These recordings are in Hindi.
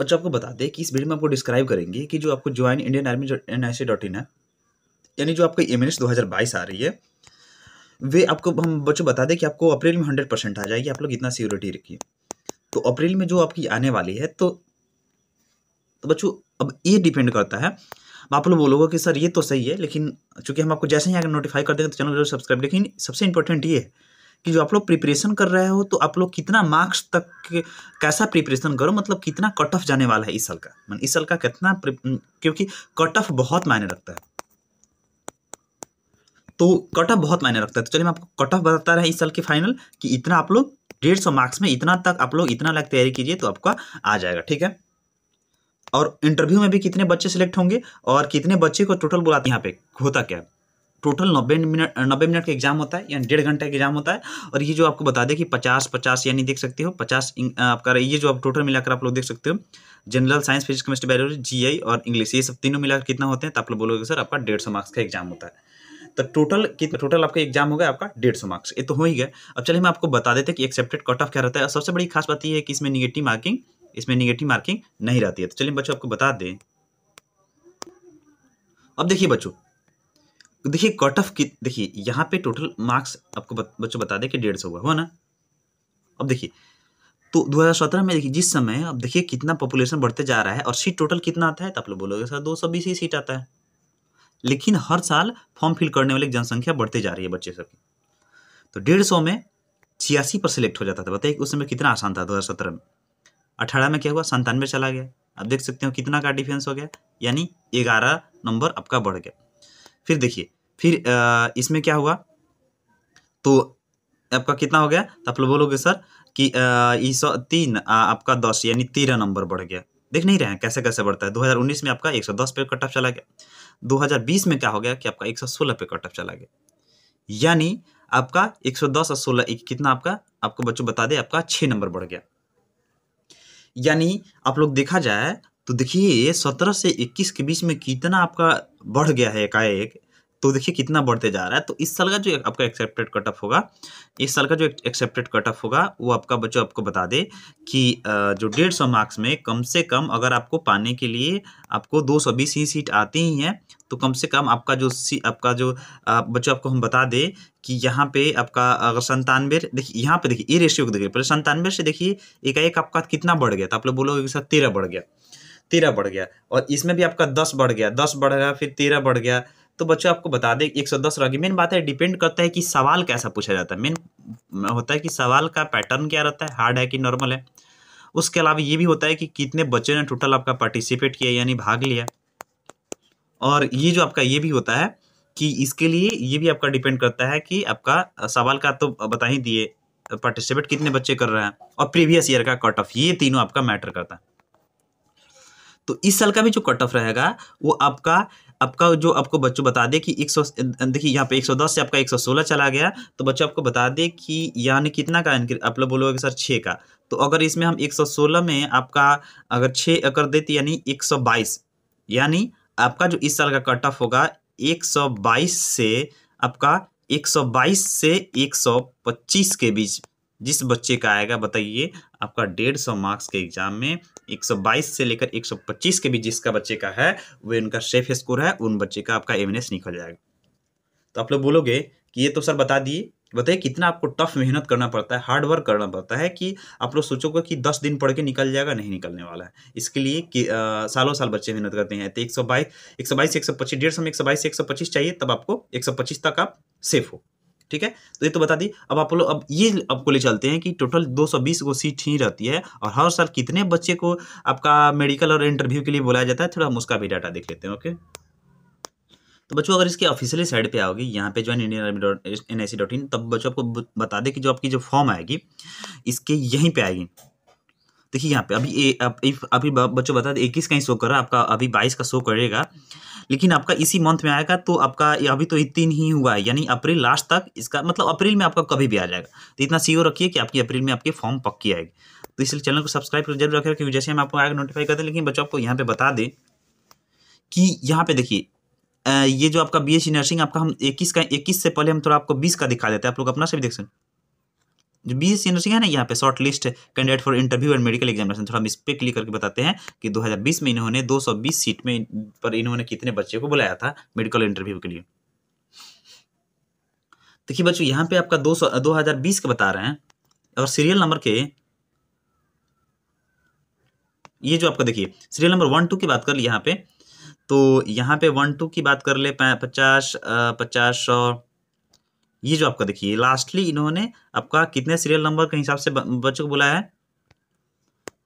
बच्चों आपको बता दें कि इस वीडियो में आपको डिस्क्राइब करेंगे कि जो आपको join Indian army N I C dot in है यानी जो आपका एम एन एस दो हज़ार बाईस आ रही है वे आपको हम बच्चों बता दें कि आपको अप्रैल में हंड्रेड परसेंट आ जाएगी आप लोग इतना सिक्योरिटी रखिए तो अप्रैल में जो आपकी आने वाली है तो तो बच्चों अब ये डिपेंड करता है आप लोग बोलोगे कि सर ये तो सही है लेकिन चूंकि हम आपको जैसे ही आकर नोटिफाई कर देंगे तो चैनल जरूर सब्सक्राइब लेकिन सबसे इंपॉर्टेंट ये है कि जो आप लोग प्रिपरेशन कर रहे हो तो आप लोग कितना मार्क्स तक कैसा प्रिपरेशन करो मतलब कितना कट ऑफ जाने वाला है इस साल का मतलब इस साल का कितना क्योंकि कट ऑफ बहुत मायने रखता है तो कट ऑफ बहुत मायने रखता है तो चलिए मैं आपको कट ऑफ बताता रहा इस साल के फाइनल कि इतना आप लोग डेढ़ सौ मार्क्स में इतना तक आप लोग इतना लाख तैयारी कीजिए तो आपका आ जाएगा ठीक है और इंटरव्यू में भी कितने बच्चे सिलेक्ट होंगे और कितने बच्चे को टोटल बुलाते हैं यहाँ पे होता क्या है टोटल नब्बे मिनट नब्बे मिनट का एग्जाम होता है यानी डेढ़ घंटे का एग्जाम होता है और ये जो आपको बता दें कि पचास पचास यानी देख सकते हो पचास आपका ये जो आप टोटल मिलाकर आप लोग देख सकते हो general science physics chemistry biology GI और इंग्लिश ये सब तीनों मिलाकर कितना होते हैं तो आप लोग बोलोगे सर आपका डेढ़ सौ मार्क्स का एग्जाम होता है तो टोटल कितना टोटल आपका एग्जाम होगा आपका डेढ़ सौ मार्क्स ये तो हो ही गया अब चलिए मैं आपको बता देते हैं कि एक्सेप्टेड कट ऑफ क्या रहता है सबसे बड़ी खास बात यह है कि इसमें निगेटिव मार्किंग इसमें निगेटिव मार्किंग नहीं रहती है तो चलिए बच्चों आपको बता दें अब देखिए बच्चों तो देखिए कट ऑफ की देखिए यहाँ पे टोटल मार्क्स आपको बत, बच्चों बता दें कि डेढ़ सौ हुआ हुआ ना अब देखिए तो 2017 में देखिए जिस समय अब देखिए कितना पॉपुलेशन बढ़ते जा रहा है और सीट टोटल कितना आता है तो आप लोग बोलोगे सर दो सौ बीस ही सीट आता है लेकिन हर साल फॉर्म फिल करने वाले जनसंख्या बढ़ते जा रही है बच्चे सबकी तो डेढ़ सौ में छियासी पर सिलेक्ट हो जाता था बताइए उस समय कितना आसान था दो हज़ार सत्रह में अठारह में क्या हुआ संतानवे चला गया आप देख सकते हो कितना का डिफेंस हो गया यानी ग्यारह नंबर आपका बढ़ गया फिर देखिए फिर इसमें क्या हुआ तो आपका कितना हो गया तो आप लोग बोलोगे सर कि सौ तीन आपका दस यानी तेरह नंबर बढ़ गया देख नहीं रहे हैं कैसे कैसे बढ़ता है 2019 में आपका 110 पे कट ऑफ चला गया 2020 में क्या हो गया कि आपका 116 पे कट ऑफ चला गया यानी आपका 110 और सोलह कितना आपका आपको बच्चों बता दे आपका छः नंबर बढ़ गया यानी आप लोग देखा जाए तो देखिए सत्रह से इक्कीस के बीच में कितना आपका बढ़ गया है एकाएक तो देखिए कितना बढ़ते जा रहा है तो इस साल का जो आपका एक्सेप्टेड कट ऑफ होगा इस साल का जो एक्सेप्टेड कट ऑफ होगा वो आपका बच्चों आपको बता दे कि जो डेढ़ सौ मार्क्स में कम से कम अगर आपको पाने के लिए आपको दो सौ बीस ही सीट आती ही हैं तो कम से कम आपका जो सी आपका जो आप बच्चों आपको हम बता दें कि यहाँ पे आपका अगर संतानवे देखिए यहाँ पे देखिए ये रेशियो को देखिए पहले संतानवे से देखिए एकाएक आपका कितना बढ़ गया तो आप लोग बोलोगे कि सर तेरह बढ़ गया तेरह बढ़ गया और इसमें भी आपका दस बढ़ गया दस बढ़ गया फिर तेरह बढ़ गया तो बच्चों आपको बता दें एक सौ दस रहेगी मेन बात है डिपेंड करता है कि सवाल कैसा पूछा जाता है मेन होता है कि सवाल का पैटर्न क्या रहता है हार्ड है कि नॉर्मल है उसके अलावा ये भी होता है कि कितने बच्चे ने टोटल आपका पार्टिसिपेट किया यानी भाग लिया और ये जो आपका ये भी होता है कि इसके लिए ये भी आपका डिपेंड करता है कि आपका सवाल का तो बता ही दिए पार्टिसिपेट कितने बच्चे कर रहे हैं और प्रीवियस ईयर का कट ऑफ ये तीनों आपका मैटर करता है तो इस साल का भी जो कट ऑफ रहेगा वो आपका आपका जो आपको बच्चों बता दे कि एक सौ अं, देखिए यहाँ पे एक सौ दस से आपका एक सौ सोलह चला गया तो बच्चों आपको बता दे कि यानी कितना का आप लोग बोलोगे सर छः का तो अगर इसमें हम एक सौ सोलह में आपका अगर छः कर देते यानी एक सौ बाईस यानी आपका जो इस साल का कट ऑफ होगा एक सौ बाईस से आपका एक सौ बाईस से एक सौ पच्चीस के बीच जिस बच्चे का आएगा बताइए आपका डेढ़ सौ मार्क्स के एग्जाम में 122 से लेकर 125 के बीच जिसका बच्चे का है वो उनका सेफ स्कोर है उन बच्चे का आपका एम निकल जाएगा तो आप लोग बोलोगे कि ये तो सर बता दिए बताइए कितना आपको टफ मेहनत करना पड़ता है हार्ड वर्क करना पड़ता है कि आप लोग सोचोगे कि दस दिन पढ़ के निकल जाएगा नहीं निकलने वाला है इसके लिए कि आ, सालों साल बच्चे मेहनत करते हैं तो एक सौ बाईस एक सौ बाईस एक सौ पच्चीस डेढ़ सौ में एक सौ बाईस एक सौ पच्चीस चाहिए तब आपको एक सौ पच्चीस तक आप सेफ हो ठीक है तो ये तो बता दी अब आप लोग अब ये आपको ले चलते हैं कि टोटल 220 को सीट ही रहती है और हर साल कितने बच्चे को आपका मेडिकल और इंटरव्यू के लिए बुलाया जाता है थोड़ा हम उसका भी डाटा देख लेते हैं ओके तो बच्चों अगर इसके ऑफिशियल साइड पे आओगे यहाँ पे join Indian army dot N I C dot in तब बच्चों आपको बता दें कि जो आपकी जो फॉर्म आएगी इसके यहीं पे आएगी देखिए यहाँ पे अभी ए, अभी बच्चों बता दें इक्कीस का ही शो कर रहा है आपका अभी बाईस का शो करेगा लेकिन आपका इसी मंथ में आएगा तो आपका अभी तो तीन ही हुआ है यानी अप्रैल लास्ट तक इसका मतलब अप्रैल में आपका कभी भी आ जाएगा तो इतना सीओ रखिए कि आपकी अप्रैल में आपकी फॉर्म पक्की आएगी तो इसलिए चैनल को सब्सक्राइब कर जरूर रखें क्योंकि जैसे हम आपको आगे नोटिफाई करते हैं लेकिन बच्चों आपको यहाँ पे बता दें कि यहाँ पे देखिए ये जो आपका बी एस नर्सिंग आपका हम इक्कीस का इक्कीस से पहले हम थोड़ा आपको बीस का दिखा देते हैं आप लोग अपना से भी देख सकते जो बी एस यूनिवर्सिटी है ना यहाँ पे shortlist candidate for interview and medical examination थोड़ा हम इस पर क्लिक करके बताते हैं कि 2020 में इन्होंने 220 सीट में पर इन्होंने कितने बच्चे को बुलाया था मेडिकल इंटरव्यू के लिए देखिए बच्चों यहाँ पे आपका दो सौ दो हजार बीस का बता रहे हैं और सीरियल नंबर के ये जो आपका देखिए सीरियल नंबर वन टू की बात कर ली यहाँ पे तो यहाँ पे वन टू की बात कर ले पचास पचास सौ ये जो आपका देखिए लास्टली इन्होंने आपका कितने सीरियल नंबर के हिसाब से बच्चों को बुलाया है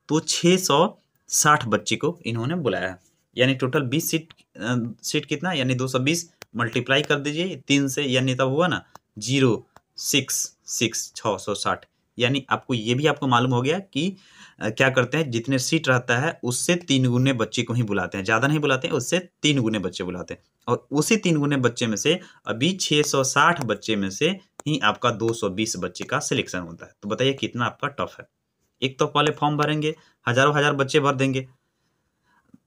तो 660 सौ बच्चे को इन्होंने बुलाया है यानी टोटल 20 सीट सीट कितना यानी 220 मल्टीप्लाई कर दीजिए तीन से यानी तब हुआ ना जीरो सिक्स सिक्स छः सौ साठ यानी आपको ये भी आपको मालूम हो गया कि क्या करते हैं जितने सीट रहता है उससे तीन गुने बच्चे को ही बुलाते हैं ज़्यादा नहीं बुलाते हैं उससे तीन गुने बच्चे बुलाते हैं और उसी तीन गुने बच्चे में से अभी 660 बच्चे में से ही आपका 220 बच्चे का सिलेक्शन होता है तो बताइए कितना आपका टफ है एक तो पहले फॉर्म भरेंगे हजारों हजार बच्चे भर देंगे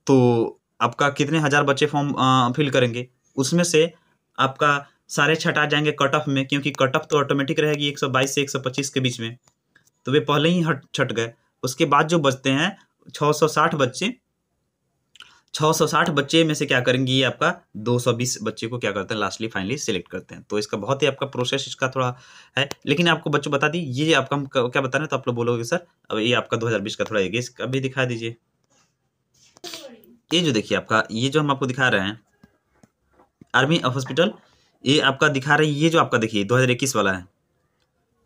तो आपका कितने हजार बच्चे फॉर्म फिल करेंगे उसमें से आपका सारे छट आ जाएंगे कट ऑफ में क्योंकि कट ऑफ तो ऑटोमेटिक रहेगी 122 से 125 के बीच में तो वे पहले ही हट छट गए उसके बाद जो बचते हैं 660 बच्चे 660 बच्चे में से क्या करेंगे ये आपका 220 बच्चे को क्या करते हैं लास्टली फाइनली सिलेक्ट करते हैं तो इसका बहुत ही आपका प्रोसेस इसका थोड़ा है लेकिन आपको बच्चों बता दी ये आपका हम क्या बता रहे हैं तो आप लोग बोलोगे सर अब ये आपका 2020 का थोड़ा एगेस अभी दिखा दीजिए ये जो देखिए आपका ये जो हम आपको दिखा रहे हैं आर्मी हॉस्पिटल ये आपका दिखा रहे हैं ये जो आपका देखिए दो वाला है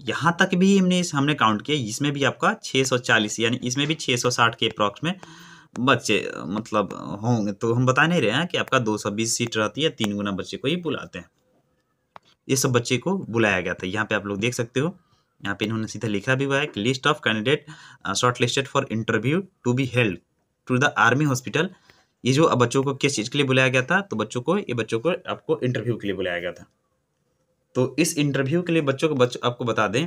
यहाँ तक भी हमने इस हमने काउंट किया इसमें भी आपका 640 यानी इसमें भी 660 के अप्रॉक्स में बच्चे मतलब होंगे तो हम बता नहीं रहे हैं कि आपका 220 सीट रहती है तीन गुना बच्चे को ही बुलाते हैं ये सब बच्चे को बुलाया गया था यहाँ पे आप लोग देख सकते हो यहाँ पे इन्होंने सीधा लिखा भी हुआ है कि list of candidate shortlisted for interview to be held to the army hospital ये जो बच्चों को किस चीज़ के लिए बुलाया गया था तो बच्चों को ये बच्चों को आपको इंटरव्यू के लिए बुलाया गया था तो इस इंटरव्यू के लिए बच्चों को बच्चों आपको बता दें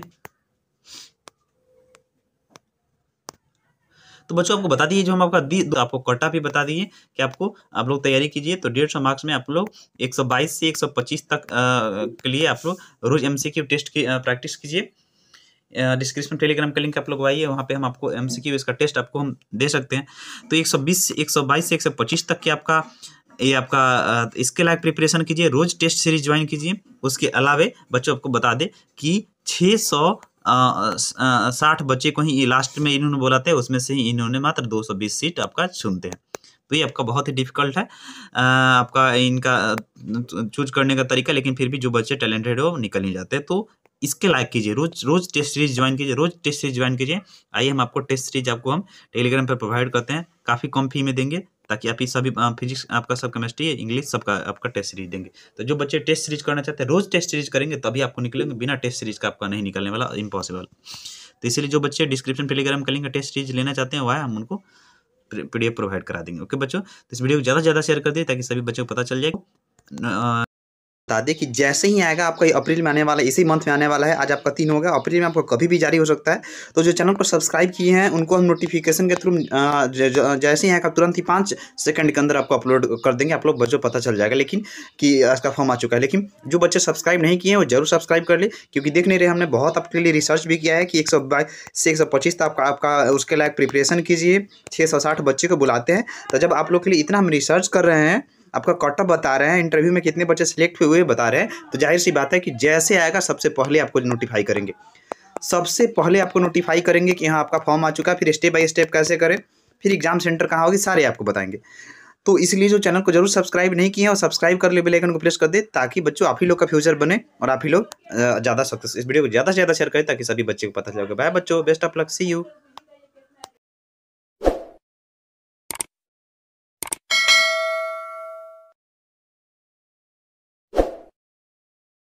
तो बच्चों आपको बता दिए जो हम आपका दी आपको कटा भी बता दिए कि आपको आप लोग तैयारी कीजिए तो डेढ़ सौ मार्क्स में आप लोग 122 से 125 सौ पच्चीस तक के लिए आप लोग रोज एम सी टेस्ट की प्रैक्टिस कीजिए डिस्क्रिप्शन टेलीग्राम का लिंक आप लोग आइए वहाँ पे हम आपको एम इसका टेस्ट आपको हम दे सकते हैं तो एक सौ से एक सौ से एक तक के आपका ये आपका इसके लायक प्रिपरेशन कीजिए रोज़ टेस्ट सीरीज ज्वाइन कीजिए उसके अलावे बच्चों आपको बता दें कि छः सौ साठ बच्चे को ही लास्ट में इन्होंने बोला था उसमें से ही इन्होंने मात्र दो सौ बीस सीट आपका चुनते हैं तो ये आपका बहुत ही डिफिकल्ट है आपका इनका चूज करने का तरीका लेकिन फिर भी जो बच्चे टैलेंटेड हो निकल ही जाते हैं तो इसके लाइक कीजिए रोज रोज टेस्ट सीरीज ज्वाइन कीजिए रोज टेस्ट सीरीज ज्वाइन कीजिए आइए हम आपको टेस्ट सीरीज आपको हम टेलीग्राम पर प्रोवाइड करते हैं काफ़ी कम फी में देंगे ताकि आप ये सभी फिजिक्स आपका सब केमिस्ट्री इंग्लिश सबका आपका टेस्ट सीरीज देंगे तो जो बच्चे टेस्ट सीरीज करना चाहते हैं रोज टेस्ट सीरीज करेंगे तभी आपको निकलेंगे बिना टेस्ट सीरीज का आपका नहीं निकलने वाला इम्पॉसिबल तो इसलिए जो बच्चे डिस्क्रिप्शन टेलीग्राम का लिंक टेस्ट सीरीज लेना चाहते हैं वह हम उनको पी प्रोवाइड करा देंगे ओके बच्चों तो इस वीडियो को ज़्यादा से ज़्यादा शेयर कर दिए ताकि सभी बच्चों को पता चल जाए बता दें कि जैसे ही आएगा आपका ये अप्रैल में आने वाला है इसी मंथ में आने वाला है आज आपका तीन होगा अप्रैल में आपको कभी भी जारी हो सकता है तो जो चैनल को सब्सक्राइब किए हैं उनको हम नोटिफिकेशन के थ्रू जैसे ही आएगा तुरंत ही पाँच सेकंड के अंदर आपको अपलोड कर देंगे आप लोग बच्चों पता चल जाएगा लेकिन कि इसका फॉर्म आ चुका है लेकिन जो बच्चे सब्सक्राइब नहीं किए हैं वो जरूर सब्सक्राइब कर ले क्योंकि देख नहीं रहे हमने बहुत आपके लिए रिसर्च भी किया है कि एक सौ से एक सौ पच्चीस तक आपका आपका उसके लायक प्रिपरेशन कीजिए छः सौ साठ बच्चे को बुलाते हैं तो जब आप लोग के लिए इतना हम रिसर्च कर रहे हैं आपका कटअप बता रहे हैं इंटरव्यू में कितने बच्चे सिलेक्ट हुए हुए बता रहे हैं तो जाहिर सी बात है कि जैसे आएगा सबसे पहले आपको नोटिफाई करेंगे सबसे पहले आपको नोटिफाई करेंगे कि हाँ आपका फॉर्म आ चुका है फिर स्टेप बाय स्टेप कैसे करें फिर एग्जाम सेंटर कहाँ होगी सारे आपको बताएंगे तो इसलिए जो चैनल को जरूर सब्सक्राइब नहीं किया और सब्सक्राइब कर ले बेलाइकन को प्रेस कर दे ताकि बच्चों आप ही लोग का फ्यूचर बने और आप ही लोग ज़्यादा सक्सेस इस वीडियो को ज़्यादा से ज़्यादा शेयर करें ताकि सभी बच्चे को पता चले बाय बच्चों best of luck see you